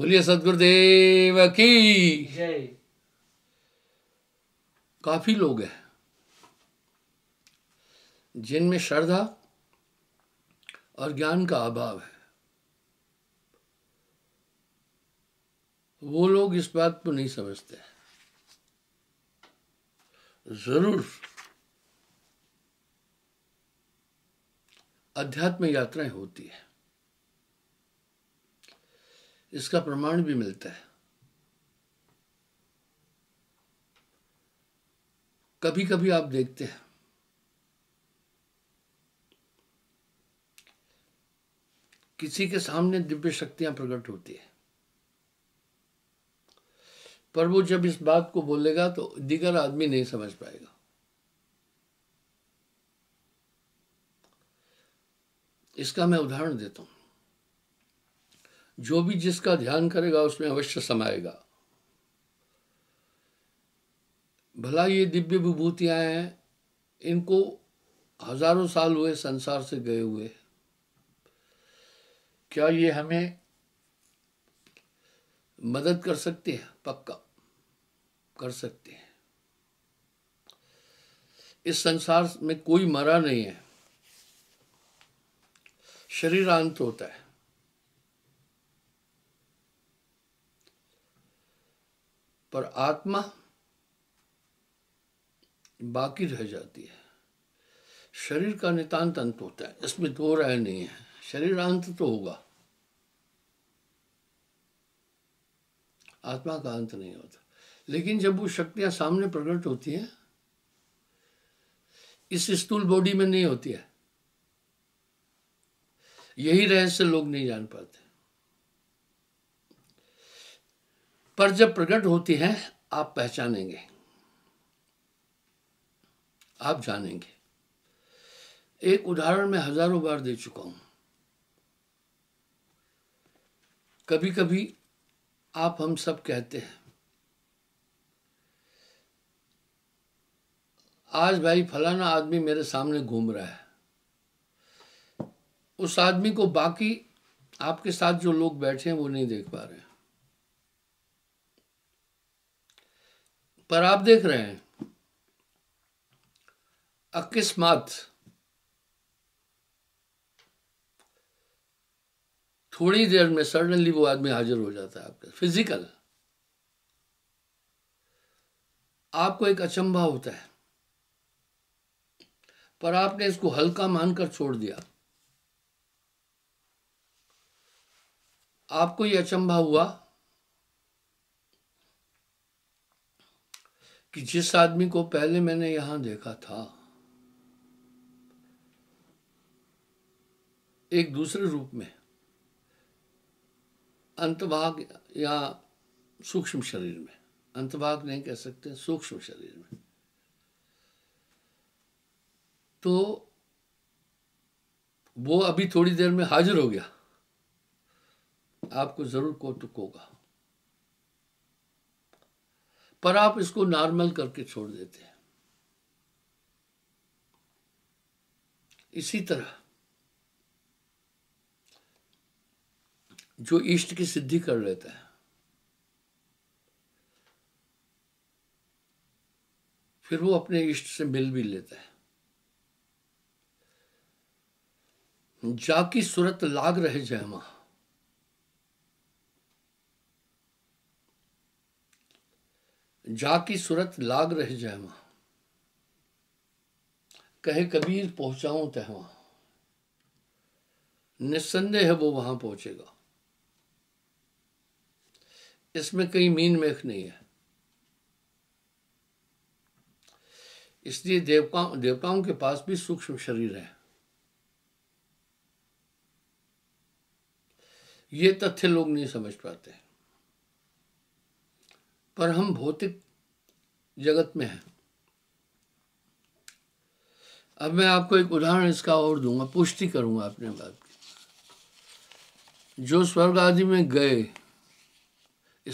बोलिए सदगुरुदेव की काफी लोग हैं जिनमें श्रद्धा और ज्ञान का अभाव है वो लोग इस बात को नहीं समझते जरूर अध्यात्म यात्राएं होती है इसका प्रमाण भी मिलता है कभी कभी आप देखते हैं किसी के सामने दिव्य शक्तियां प्रकट होती है पर वो जब इस बात को बोलेगा तो दिगर आदमी नहीं समझ पाएगा इसका मैं उदाहरण देता हूं जो भी जिसका ध्यान करेगा उसमें अवश्य समाएगा भला ये दिव्य विभूतियाँ हैं इनको हजारों साल हुए संसार से गए हुए क्या ये हमें मदद कर सकते हैं पक्का कर सकते हैं इस संसार में कोई मरा नहीं है शरीर अंत होता है पर आत्मा बाकी रह जाती है शरीर का नितांत अंत होता है इसमें दो राय नहीं है शरीर अंत तो होगा आत्मा का अंत नहीं होता लेकिन जब वो शक्तियां सामने प्रकट होती हैं इस स्थूल बॉडी में नहीं होती है यही रहस्य लोग नहीं जान पाते पर जब प्रकट होती है आप पहचानेंगे आप जानेंगे एक उदाहरण मैं हजारों बार दे चुका हूं कभी कभी आप हम सब कहते हैं आज भाई फलाना आदमी मेरे सामने घूम रहा है उस आदमी को बाकी आपके साथ जो लोग बैठे हैं वो नहीं देख पा रहे हैं पर आप देख रहे हैं अकस्मात थोड़ी देर में सडनली वो आदमी हाजिर हो जाता है आपका फिजिकल आपको एक अचंभा होता है पर आपने इसको हल्का मानकर छोड़ दिया आपको ये अचंभा हुआ कि जिस आदमी को पहले मैंने यहां देखा था एक दूसरे रूप में अंतभाग या सूक्ष्म शरीर में अंतभाग नहीं कह सकते सूक्ष्म शरीर में तो वो अभी थोड़ी देर में हाजिर हो गया आपको जरूर कोटुक होगा पर आप इसको नॉर्मल करके छोड़ देते हैं इसी तरह जो इष्ट की सिद्धि कर लेता है फिर वो अपने इष्ट से मिल भी लेता है जाकी सूरत लाग रहे जयमा जाकी सूरत लाग रह जाए वहाँ कहे कबीर पहुंचाऊं तह वहां निस्संदेह वो वहां पहुंचेगा इसमें कहीं मीन मेख नहीं है इसलिए देवताओं देवताओं के पास भी सूक्ष्म शरीर है ये तथ्य लोग नहीं समझ पाते पर हम भौतिक जगत में है अब मैं आपको एक उदाहरण इसका और दूंगा पुष्टि करूंगा अपने बात की जो स्वर्ग आदि में गए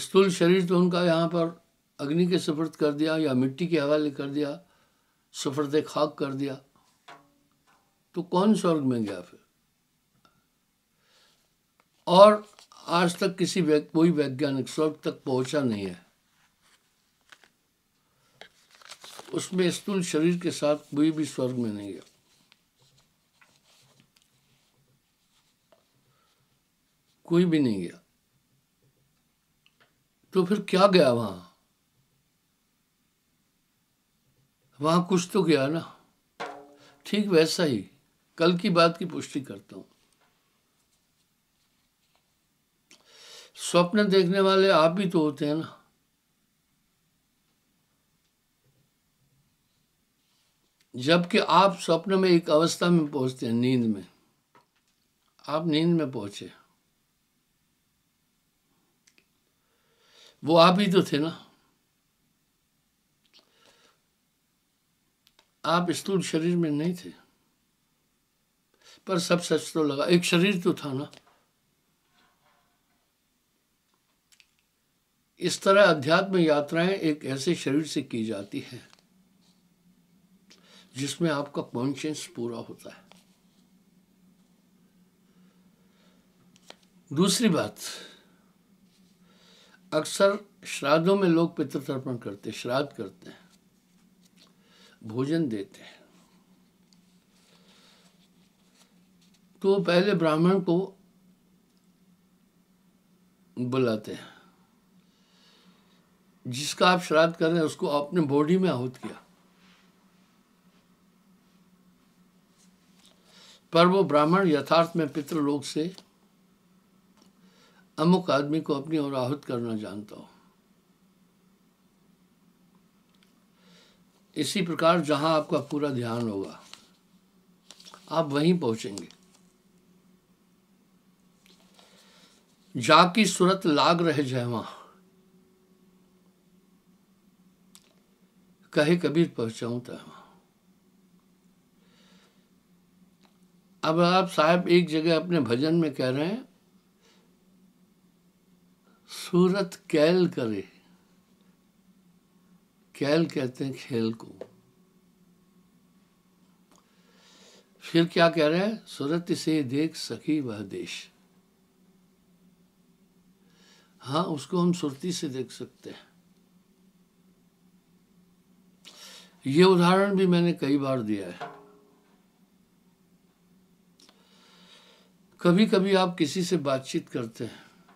स्थूल शरीर तो उनका यहाँ पर अग्नि के सफर्द कर दिया या मिट्टी के हवाले कर दिया सफर्द खाक कर दिया तो कौन स्वर्ग में गया फिर और आज तक किसी कोई वैज्ञानिक स्वर्ग तक पहुंचा नहीं है उसमें स्थूल शरीर के साथ कोई भी स्वर्ग में नहीं गया कोई भी नहीं गया तो फिर क्या गया वहां वहां कुछ तो गया ना ठीक वैसा ही कल की बात की पुष्टि करता हूं स्वप्न देखने वाले आप भी तो होते हैं ना जबकि आप स्वप्न में एक अवस्था में पहुंचते हैं नींद में आप नींद में पहुंचे वो आप ही तो थे ना आप स्थूल शरीर में नहीं थे पर सब सच तो लगा एक शरीर तो था ना इस तरह अध्यात्म यात्राएं एक ऐसे शरीर से की जाती हैं जिसमें आपका कॉन्शियंस पूरा होता है दूसरी बात अक्सर श्राद्धों में लोग पितृतर्पण करते श्राद्ध करते हैं भोजन देते हैं तो पहले ब्राह्मण को बुलाते हैं जिसका आप श्राद्ध कर रहे हैं उसको आपने बॉडी में आहूत किया पर वो ब्राह्मण यथार्थ में पितृलोक से अमुक आदमी को अपनी ओर आहुत करना जानता हो इसी प्रकार जहां आपका पूरा ध्यान होगा आप वहीं पहुंचेंगे जाकी सूरत लाग रहे जहवा कहे कबीर पहुंचाऊं तहवा तो अब आप साहब एक जगह अपने भजन में कह रहे हैं सूरत कैल करे कैल कहते हैं खेल को फिर क्या कह रहे हैं सूरत से देख सकी वह देश हाँ उसको हम सुरती से देख सकते हैं ये उदाहरण भी मैंने कई बार दिया है कभी कभी आप किसी से बातचीत करते हैं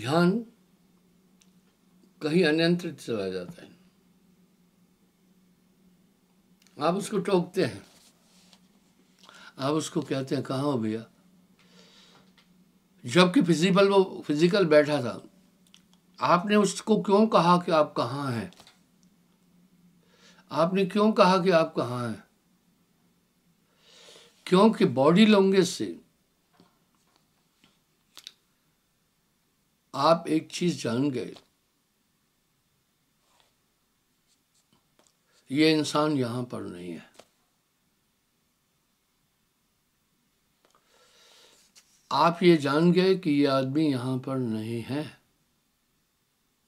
ध्यान कहीं अनियंत्रित चला जाता है आप उसको टोकते हैं आप उसको कहते हैं कहाँ हो भैया जबकि फिजिकल वो फिजिकल बैठा था आपने उसको क्यों कहा कि आप कहाँ हैं आपने क्यों कहा कि आप कहाँ हैं क्योंकि बॉडी लैंग्वेज से आप एक चीज जान गए ये इंसान यहां पर नहीं है आप ये जान गए कि ये आदमी यहां पर नहीं है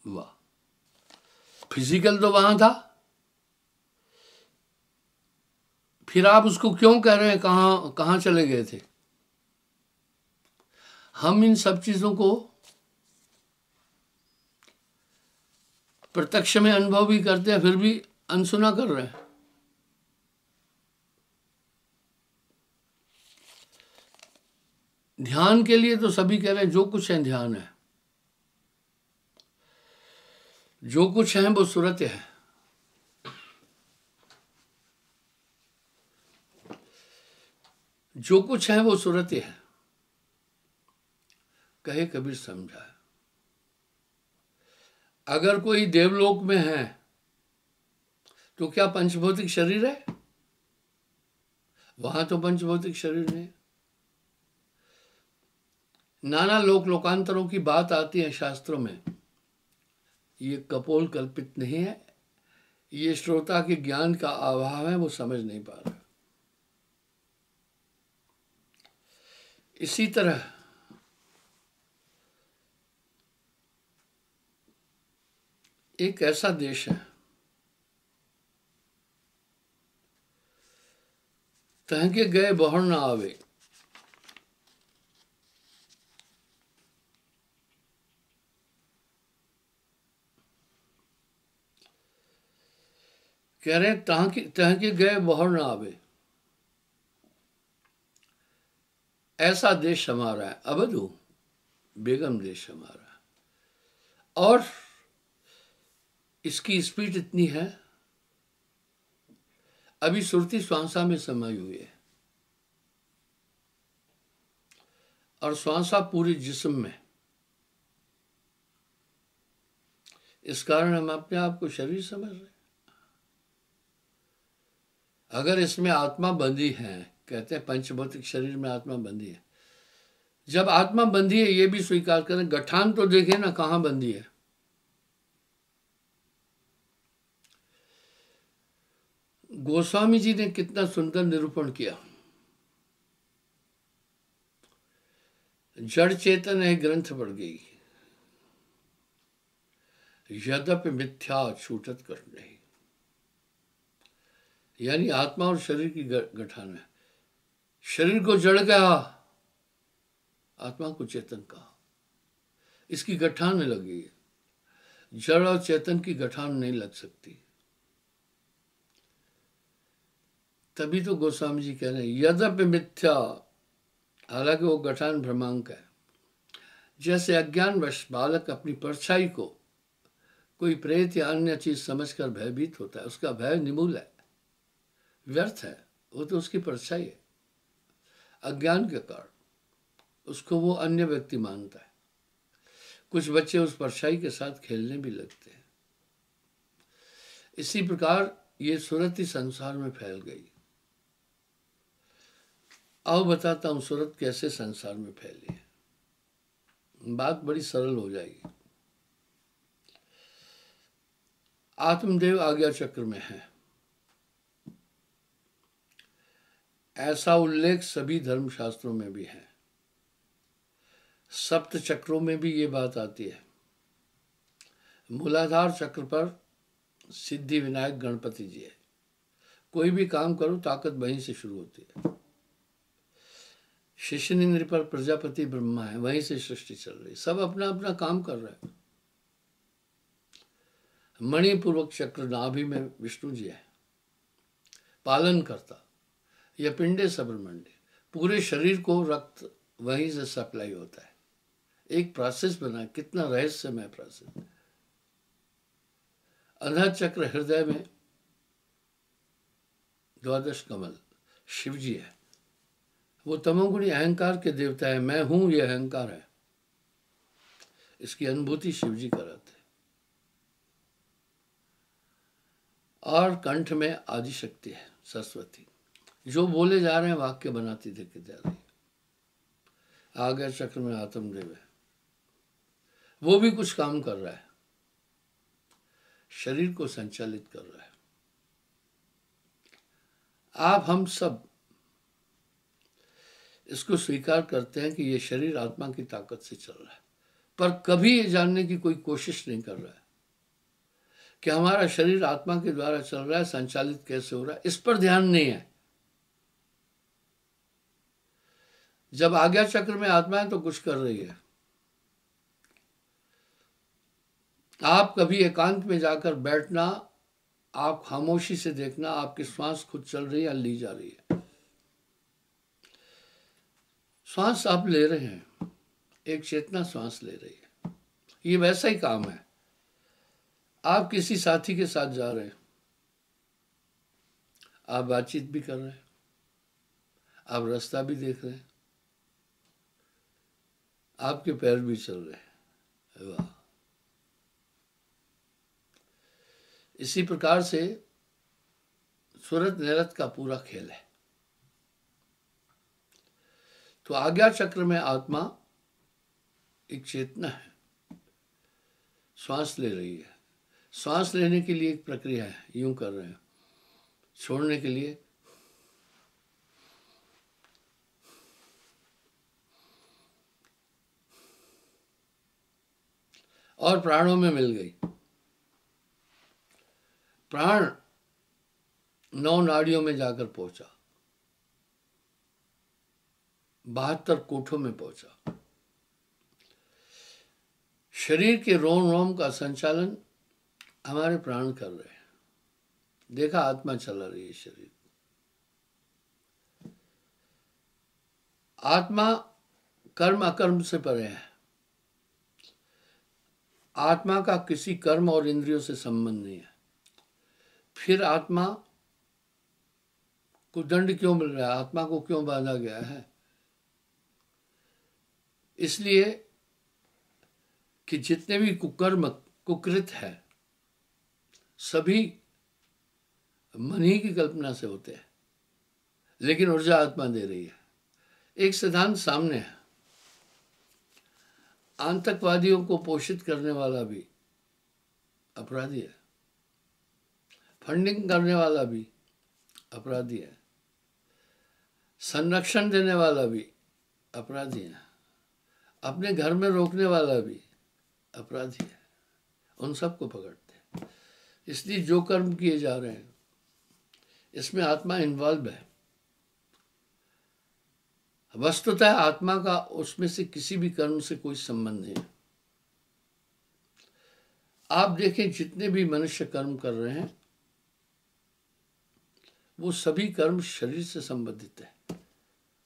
वाह फिजिकल तो वहां था फिर आप उसको क्यों कह रहे हैं कहाँ कहाँ चले गए थे हम इन सब चीज़ों को प्रत्यक्ष में अनुभव भी करते हैं फिर भी अनसुना कर रहे हैं ध्यान के लिए तो सभी कह रहे हैं जो कुछ है ध्यान है जो कुछ है वो सूरत है जो कुछ है वो सूरत है कहे कबीर समझा अगर कोई देवलोक में है तो क्या पंचभौतिक शरीर है वहां तो पंचभौतिक शरीर नहीं नाना लोक लोकांतरों की बात आती है शास्त्रों में ये कपोल कल्पित नहीं है ये श्रोता के ज्ञान का अभाव है वो समझ नहीं पा रहा इसी तरह एक ऐसा देश है तहके गए बहर ना आवे कह रहे हैं तहके गए बहर ना आवे ऐसा देश हमारा है अबधु बेगम देश हमारा और इसकी स्पीड इतनी है अभी सुरती स्वांसा में समाई हुई है और स्वांसा पूरे जिस्म में इस कारण हम अपने आप को शरीर समझ रहे हैं अगर इसमें आत्मा बंदी है कहते हैं पंचभौतिक शरीर में आत्मा बंधी है जब आत्मा बंधी है ये भी स्वीकार करें गठान तो देखें ना कहाँ बंधी है गोस्वामी जी ने कितना सुंदर निरूपण किया जड़ चेतन है ग्रंथ पड़ गई यद्यप मिथ्या छूटत कर नहीं यानी आत्मा और शरीर की गठान है शरीर को जड़ कहा आत्मा को चेतन कहा इसकी गठान लगी है जड़ और चेतन की गठान नहीं लग सकती तभी तो गोस्वामी जी कह रहे हैं यदप मिथ्या हालांकि वो गठान भ्रमांक है जैसे अज्ञान वश बालक अपनी परछाई को कोई प्रेत या अन्य चीज समझकर भयभीत होता है उसका भय निमूल है व्यर्थ है वो तो उसकी परछाई है अज्ञान के कारण उसको वो अन्य व्यक्ति मानता है कुछ बच्चे उस परछाई के साथ खेलने भी लगते हैं इसी प्रकार ये सूरत ही संसार में फैल गई आओ बताता हूं सूरत कैसे संसार में फैली है बात बड़ी सरल हो जाएगी आत्मदेव आज्ञा चक्र में है ऐसा उल्लेख सभी धर्मशास्त्रों में भी है सप्त चक्रों में भी ये बात आती है मूलाधार चक्र पर सिद्धि विनायक गणपति जी है कोई भी काम करो ताकत वहीं से शुरू होती है शिष्य इंद्र पर प्रजापति ब्रह्मा है वहीं से सृष्टि चल रही सब अपना अपना काम कर रहे हैं मणिपूर्वक चक्र नाभि में विष्णु जी है पालन करता या पिंडे सबरमंडे पूरे शरीर को रक्त वहीं से सप्लाई होता है एक प्रोसेस बना कितना रहस्यमय प्रोसेस अंधा चक्र हृदय में द्वादश कमल शिव जी है वो तमोगुणी अहंकार के देवता है मैं हूं ये अहंकार है इसकी अनुभूति शिव जी कराते और कंठ में आदिशक्ति है सरस्वती जो बोले जा रहे हैं वाक्य बनाती देखी जा रही है आगे चक्र में आत्मदेव है वो भी कुछ काम कर रहा है शरीर को संचालित कर रहा है आप हम सब इसको स्वीकार करते हैं कि ये शरीर आत्मा की ताकत से चल रहा है पर कभी ये जानने की कोई कोशिश नहीं कर रहा है कि हमारा शरीर आत्मा के द्वारा चल रहा है संचालित कैसे हो रहा है इस पर ध्यान नहीं है जब आज्ञा चक्र में आत्मा है तो कुछ कर रही है आप कभी एकांत में जाकर बैठना आप खामोशी से देखना आपकी श्वास खुद चल रही है या ली जा रही है श्वास आप ले रहे हैं एक चेतना श्वास ले रही है ये वैसा ही काम है आप किसी साथी के साथ जा रहे हैं आप बातचीत भी कर रहे हैं आप रास्ता भी देख रहे हैं आपके पैर भी चल रहे हैं वाह इसी प्रकार से सूरत निरत का पूरा खेल है तो आज्ञा चक्र में आत्मा एक चेतना है श्वास ले रही है श्वास लेने के लिए एक प्रक्रिया है यूं कर रहे हैं छोड़ने के लिए और प्राणों में मिल गई प्राण नौ नाड़ियों में जाकर पहुंचा बहत्तर कोठों में पहुंचा शरीर के रोम रोम का संचालन हमारे प्राण कर रहे हैं देखा आत्मा चला रही है शरीर आत्मा कर्म अकर्म से परे है आत्मा का किसी कर्म और इंद्रियों से संबंध नहीं है फिर आत्मा को दंड क्यों मिल रहा है आत्मा को क्यों बांधा गया है इसलिए कि जितने भी कुकर्म कुकृत है सभी मन ही की कल्पना से होते हैं लेकिन ऊर्जा आत्मा दे रही है एक सिद्धांत सामने है आतंकवादियों को पोषित करने वाला भी अपराधी है फंडिंग करने वाला भी अपराधी है संरक्षण देने वाला भी अपराधी है अपने घर में रोकने वाला भी अपराधी है उन सबको पकड़ते हैं इसलिए जो कर्म किए जा रहे हैं इसमें आत्मा इन्वॉल्व है वस्तुतः आत्मा का उसमें से किसी भी कर्म से कोई संबंध नहीं आप देखें जितने भी मनुष्य कर्म कर रहे हैं वो सभी कर्म शरीर से संबंधित है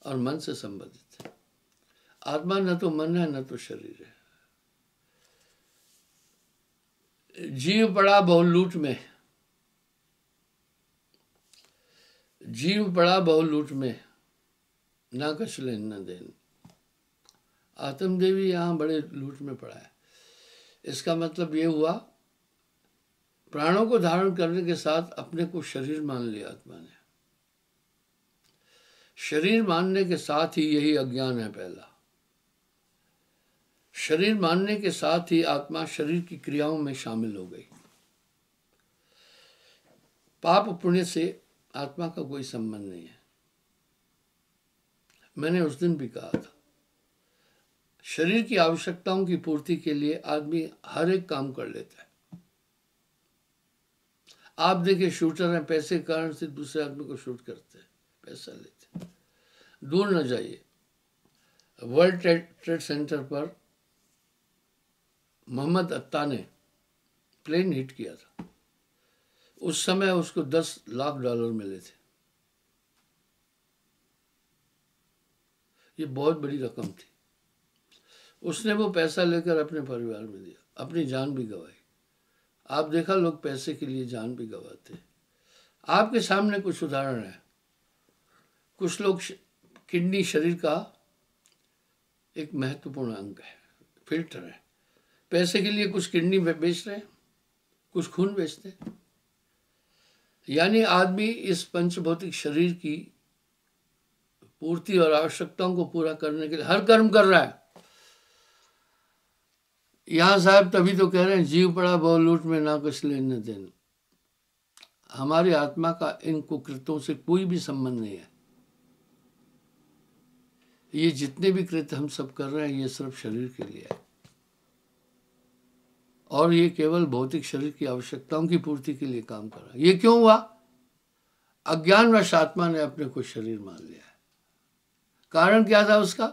और मन से संबंधित है आत्मा न तो मन है न तो शरीर है जीव पड़ा लूट में जीव पड़ा लूट में ना कुछ लेन ना देन आतम देवी यहाँ बड़े लूट में पड़ा है इसका मतलब ये हुआ प्राणों को धारण करने के साथ अपने को शरीर मान लिया आत्मा ने शरीर मानने के साथ ही यही अज्ञान है पहला शरीर मानने के साथ ही आत्मा शरीर की क्रियाओं में शामिल हो गई पाप पुण्य से आत्मा का कोई संबंध नहीं है मैंने उस दिन भी कहा था शरीर की आवश्यकताओं की पूर्ति के लिए आदमी हर एक काम कर लेता है आप देखिए शूटर हैं पैसे के कारण से दूसरे आदमी को शूट करते हैं पैसा लेते हैं दूर न जाइए वर्ल्ड ट्रेड सेंटर पर मोहम्मद अत्ता ने प्लेन हिट किया था उस समय उसको दस लाख डॉलर मिले थे ये बहुत बड़ी रकम थी उसने वो पैसा लेकर अपने परिवार में दिया अपनी जान भी गंवाई आप देखा लोग पैसे के लिए जान भी गवाते आपके सामने कुछ उदाहरण है कुछ लोग किडनी शरीर का एक महत्वपूर्ण अंग है फिल्टर है पैसे के लिए कुछ किडनी बेच रहे हैं कुछ खून बेचते हैं यानी आदमी इस पंचभौतिक शरीर की पूर्ति और आवश्यकताओं को पूरा करने के लिए हर कर्म कर रहा है यहां साहब तभी तो कह रहे हैं जीव पड़ा बहु लूट में ना कुछ लेने देने हमारी आत्मा का इन कुकृतों से कोई भी संबंध नहीं है ये जितने भी कृत हम सब कर रहे हैं ये सिर्फ शरीर के लिए है और ये केवल भौतिक शरीर की आवश्यकताओं की पूर्ति के लिए काम कर रहा है ये क्यों हुआ अज्ञानवश आत्मा ने अपने को शरीर मान लिया कारण क्या था उसका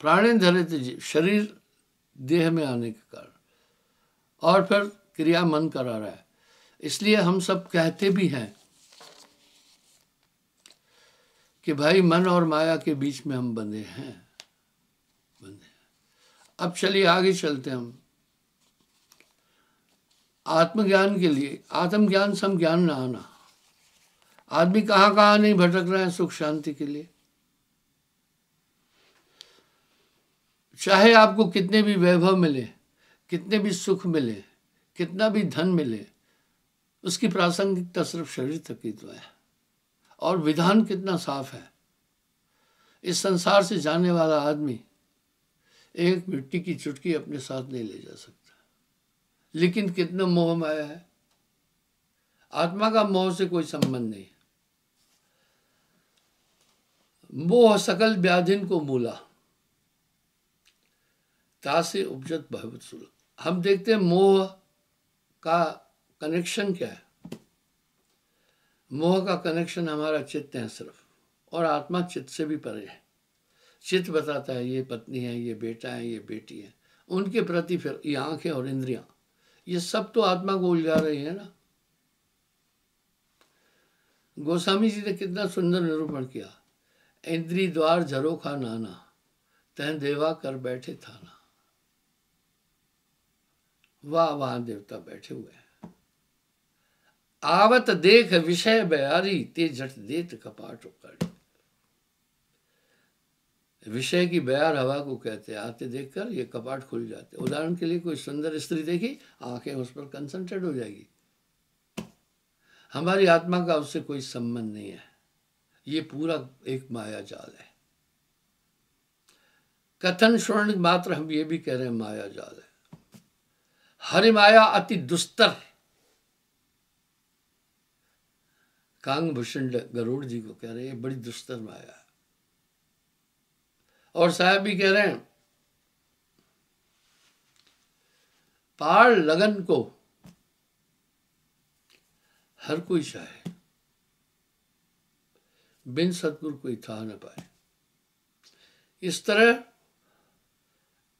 प्राणी धरे थे शरीर देह में आने के कारण और फिर क्रिया मन करा रहा है इसलिए हम सब कहते भी हैं कि भाई मन और माया के बीच में हम बंधे हैं बंधे हैं अब चलिए आगे चलते हम आत्मज्ञान के लिए आत्मज्ञान ज्ञान न आना आदमी कहाँ कहाँ नहीं भटक रहे हैं सुख शांति के लिए चाहे आपको कितने भी वैभव मिले कितने भी सुख मिले कितना भी धन मिले उसकी प्रासंगिकता सिर्फ शरीर तक की तो है और विधान कितना साफ है इस संसार से जाने वाला आदमी एक मिट्टी की चुटकी अपने साथ नहीं ले जा सकता लेकिन कितना मोह माया है आत्मा का मोह से कोई संबंध नहीं मोह सकल व्याधिन को मूला तासे उपजत भवित सुल हम देखते हैं मोह का कनेक्शन क्या है मोह का कनेक्शन हमारा चित्त है सिर्फ और आत्मा चित्त से भी परे है चित्त बताता है ये पत्नी है ये बेटा है ये बेटी है उनके प्रति फिर ये आंखें और इंद्रियां ये सब तो आत्मा को उलझा रही है ना गोस्वामी जी ने कितना सुंदर निरूपण किया इंद्री द्वार झरोखा नाना तह देवा कर बैठे थाना वाह वाह देवता बैठे हुए हैं आवत देख विषय बयारी ते झट देत कपाट उकड़ विषय की बयार हवा को कहते हैं आते देखकर ये कपाट खुल जाते उदाहरण के लिए कोई सुंदर स्त्री देखी आंखें उस पर कंसंट्रेट हो जाएगी हमारी आत्मा का उससे कोई संबंध नहीं है ये पूरा एक माया जाल है कथन स्वर्ण मात्र हम ये भी कह रहे हैं माया जाल है हरि माया अति दुस्तर कांग भूषण गरुड़ जी को कह रहे हैं बड़ी दुस्तर माया और साहब भी कह रहे हैं पार लगन को हर कोई चाहे बिन सदगुरु कोई था न पाए इस तरह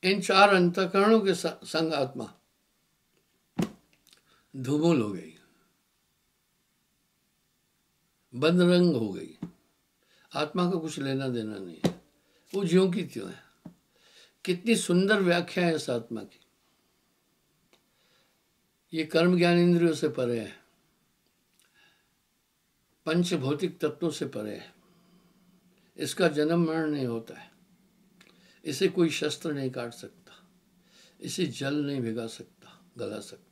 इन चार अंतकरणों के संग आत्मा धुबुल हो गई बदरंग हो गई आत्मा का कुछ लेना देना नहीं है वो ज्यों की त्यों है कितनी सुंदर व्याख्या है इस आत्मा की ये कर्म ज्ञान इंद्रियों से परे है पंच भौतिक तत्वों से परे है इसका जन्म मरण नहीं होता है इसे कोई शस्त्र नहीं काट सकता इसे जल नहीं भिगा सकता गला सकता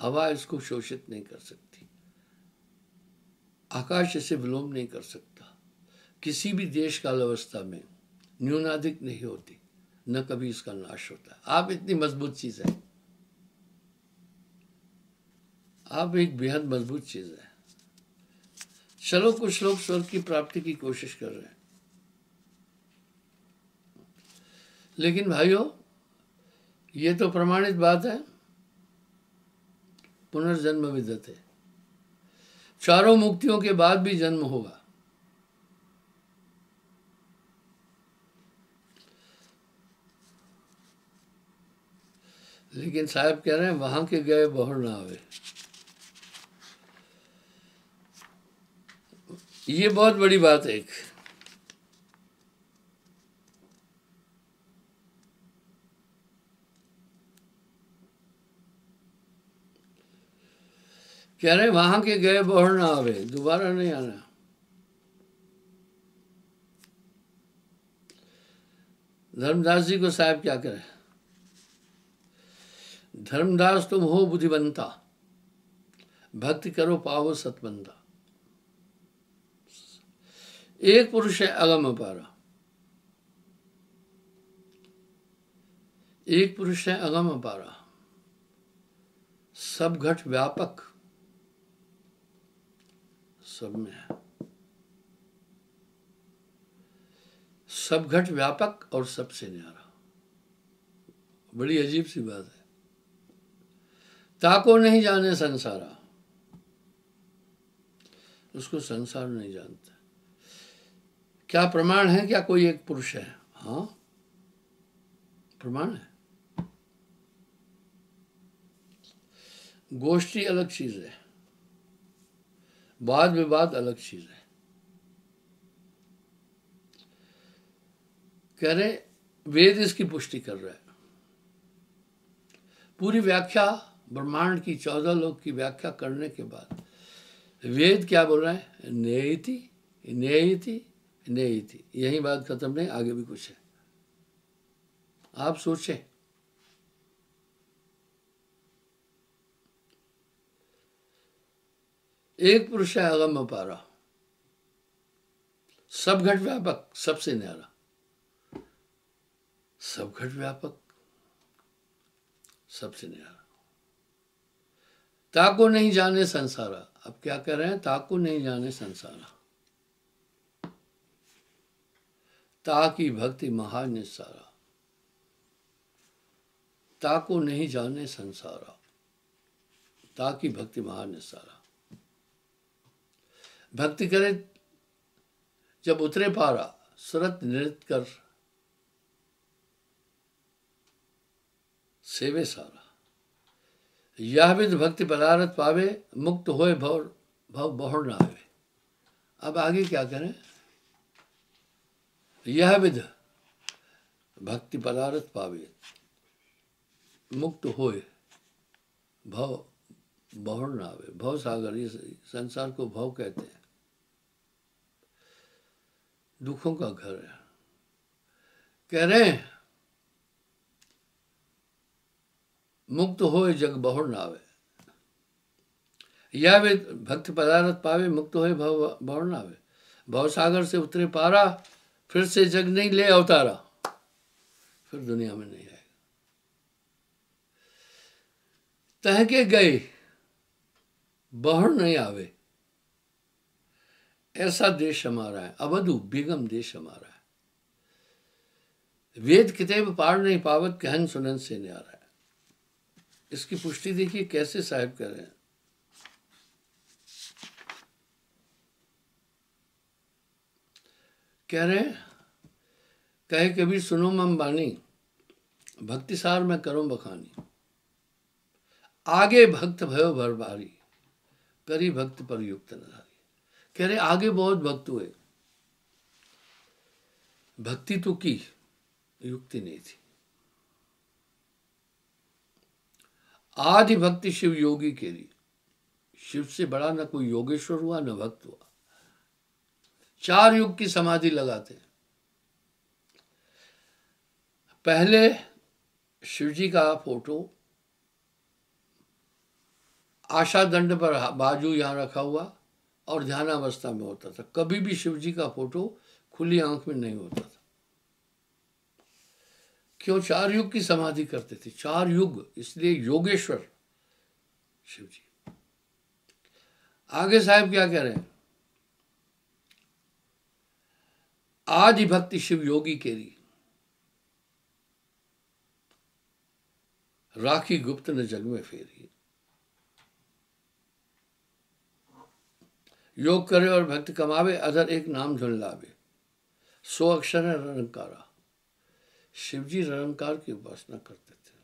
हवा इसको शोषित नहीं कर सकती आकाश इसे विलोम नहीं कर सकता किसी भी देश काल अवस्था में न्यूनाधिक नहीं होती न कभी इसका नाश होता है आप इतनी मजबूत चीज है आप एक बेहद मजबूत चीज है चलो कुछ लोग स्वर्ग की प्राप्ति की कोशिश कर रहे हैं लेकिन भाइयों ये तो प्रमाणित बात है पुनर्जन्म विद्यते चारों मुक्तियों के बाद भी जन्म होगा लेकिन साहब कह रहे हैं वहां के गए बहुर ना आवे ये बहुत बड़ी बात एक कह रहे वहां के गए बोहर ना आवे दोबारा नहीं आना धर्मदास जी को साहब क्या करे धर्मदास तुम हो बुद्धिवंता भक्ति करो पाओ सतबंदा एक पुरुष है अगम अपारा एक पुरुष है अगम अपारा सब घट व्यापक सब में है सब घट व्यापक और सबसे न्यारा बड़ी अजीब सी बात है ताको नहीं जाने संसारा उसको संसार नहीं जानता क्या प्रमाण है क्या कोई एक पुरुष है हाँ प्रमाण है गोष्ठी अलग चीज है वाद विवाद अलग चीज है कह रहे वेद इसकी पुष्टि कर रहा है पूरी व्याख्या ब्रह्मांड की चौदह लोग की व्याख्या करने के बाद वेद क्या बोल रहे हैं नेति नेति नेति यही बात खत्म नहीं आगे भी कुछ है आप सोचें एक पुरुष है अगम अपारा सब घट व्यापक सबसे न्यारा सब घट व्यापक सबसे न्यारा ताको नहीं जाने संसारा अब क्या कह रहे हैं ताको नहीं जाने संसारा ताकी भक्ति महान सारा ताको नहीं जाने संसारा ताकी भक्ति महान सारा भक्ति करे जब उतरे पारा सुरत नृत्य कर सेवे सारा यह विध भक्ति पदार्थ पावे मुक्त होए भौर भव बहुर ना आवे अब आगे क्या करें यह विध भक्ति पदारत पावे मुक्त होए भव बहुर ना आवे भव सागर ये संसार को भव कहते हैं दुखों का घर है कह रहे हैं मुक्त हो जग बहुर नावे या वे भक्त पदार्थ पावे मुक्त हो भव बहुर नावे भव सागर से उतरे पारा फिर से जग नहीं ले अवतारा फिर दुनिया में नहीं आएगा तहके गए बहुर नहीं आवे ऐसा देश हमारा है अवधु बिगम देश हमारा है वेद किताब पार नहीं पावत कहन सुनन से न्यारा है इसकी पुष्टि देखिए कैसे साहिब कर रहे हैं कह रहे हैं कहे कभी सुनो मम बानी भक्ति सार मैं करो बखानी आगे भक्त भयो भर भारी करी भक्त पर युक्त नारी कह रहे आगे बहुत भक्त हुए भक्ति तो की युक्ति नहीं थी आज भक्ति शिव योगी के लिए शिव से बड़ा ना कोई योगेश्वर हुआ ना भक्त हुआ चार युग की समाधि लगाते हैं पहले शिव जी का फोटो आशा दंड पर बाजू यहां रखा हुआ और ध्यानावस्था में होता था कभी भी शिव जी का फोटो खुली आंख में नहीं होता था क्यों चार युग की समाधि करते थे चार युग इसलिए योगेश्वर शिव जी आगे साहब क्या कह रहे हैं आज भक्ति शिव योगी केरी राखी गुप्त ने जग में फेरी योग करे और भक्त कमावे अधर एक नाम झुन लावे सो अक्षर है रणकारा शिव जी की उपासना करते थे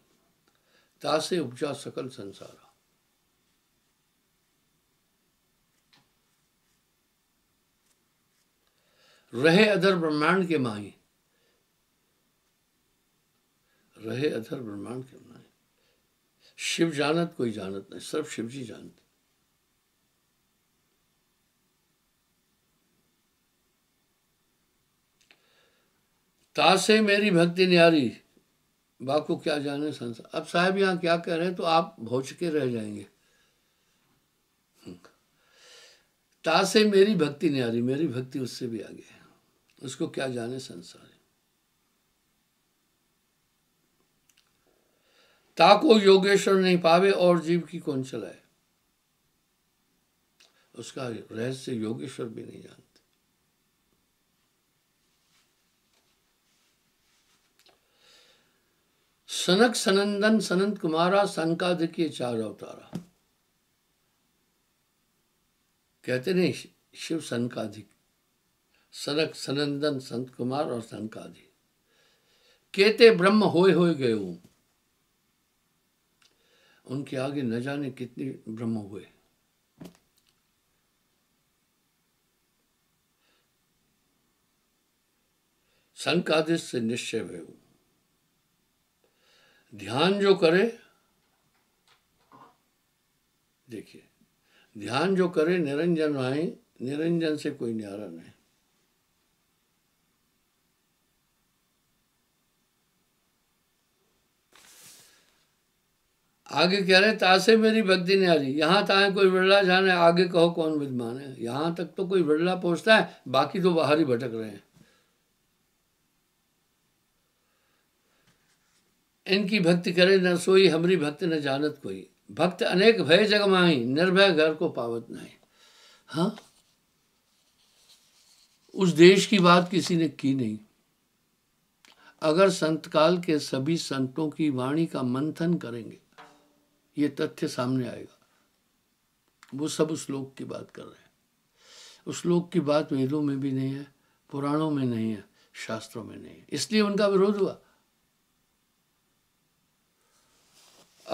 तासे उपजा सकल संसारा रहे अधर ब्रह्मांड के माही रहे अधर ब्रह्मांड के माही शिव जानत कोई जानत नहीं सिर्फ शिव जी जानते तासे मेरी भक्ति न्यारी बाकू क्या जाने संसार अब साहब यहाँ क्या कह रहे हैं तो आप भोज के रह जाएंगे तासे मेरी भक्ति न्यारी मेरी भक्ति उससे भी आगे है उसको क्या जाने संसार ताको योगेश्वर नहीं पावे और जीव की कौन चलाए उसका रहस्य योगेश्वर भी नहीं जानता सनक सनंदन सनंत कुमारा सनकाद के चार अवतारा कहते नहीं शिव सनकाधिक सनक सनंदन संत कुमार और सनकाधि केते ब्रह्म होए होए गए हूं उनके आगे न जाने कितने ब्रह्म हुए संकाधिक से निश्चय हुए हूं ध्यान जो करे देखिए ध्यान जो करे निरंजन आए निरंजन से कोई न्यारा नहीं आगे कह रहे तासे मेरी भक्ति न्यारी यहां ताए तो कोई बिरला जाने आगे कहो कौन विद्वान है यहां तक तो कोई बिरला पहुंचता है बाकी तो बाहर ही भटक रहे हैं इनकी भक्ति करे न सोई हमरी भक्ति न जानत कोई भक्त अनेक भय जग माही निर्भय घर को पावत नहीं हाँ उस देश की बात किसी ने की नहीं अगर संतकाल के सभी संतों की वाणी का मंथन करेंगे ये तथ्य सामने आएगा वो सब उस श्लोक की बात कर रहे हैं उस श्लोक की बात वेदों में भी नहीं है पुराणों में नहीं है शास्त्रों में नहीं है इसलिए उनका विरोध हुआ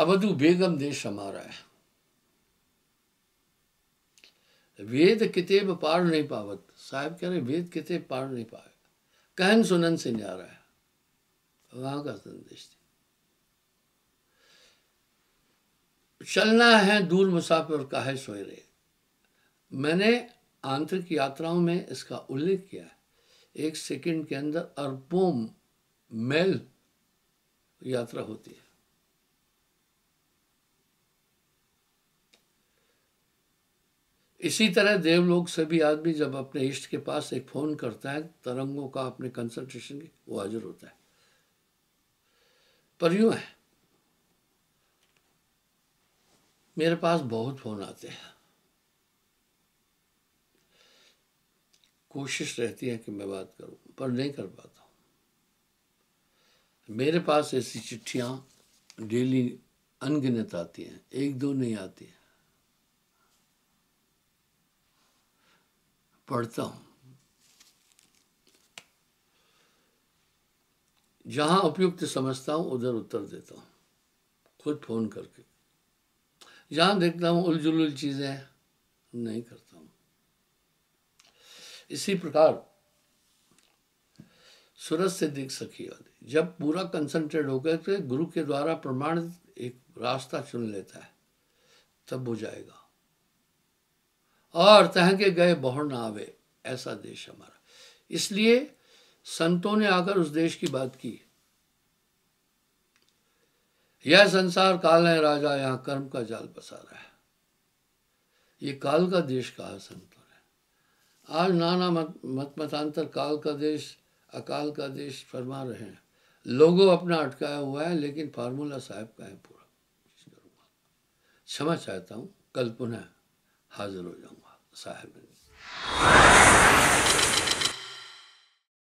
अवधु बेगम देश हमारा है वेद कितेब पार नहीं पावत साहब कह रहे वेद कितेब पार नहीं पावे कहन सुनन से न्यारा है वहां का संदेश चलना है दूर मुसाफिर का है सोयरे मैंने आंतरिक यात्राओं में इसका उल्लेख किया है एक सेकंड के अंदर अरबों मैल यात्रा होती है इसी तरह देवलोक से भी आदमी जब अपने इष्ट के पास एक फ़ोन करता है तरंगों का अपने कंसल्टेशन की वो हाजिर होता है पर यूं है मेरे पास बहुत फ़ोन आते हैं कोशिश रहती है कि मैं बात करूं पर नहीं कर पाता मेरे पास ऐसी चिट्ठियां डेली अनगिनत आती हैं एक दो नहीं आती हैं पढ़ता हूं जहां उपयुक्त समझता हूं उधर उत्तर देता हूं खुद फोन करके जहां देखता हूं उलझुल चीज़ें नहीं करता हूं इसी प्रकार सूरज से देख सकी वाली जब पूरा कंसंट्रेट हो गए तो गुरु के द्वारा प्रमाण एक रास्ता चुन लेता है तब हो जाएगा और तह के गए बहुर ना आवे ऐसा देश हमारा इसलिए संतों ने आकर उस देश की बात की यह संसार काल है राजा यहां कर्म का जाल पसारा है ये काल का देश कहा संतों ने आज नाना मत मत मतांतर काल का देश अकाल का देश फरमा रहे हैं लोगों अपना अटकाया हुआ है लेकिन फार्मूला साहब का है पूरा क्षमा चाहता हूं कल पुनः हाजिर हो जाऊंगा صاحب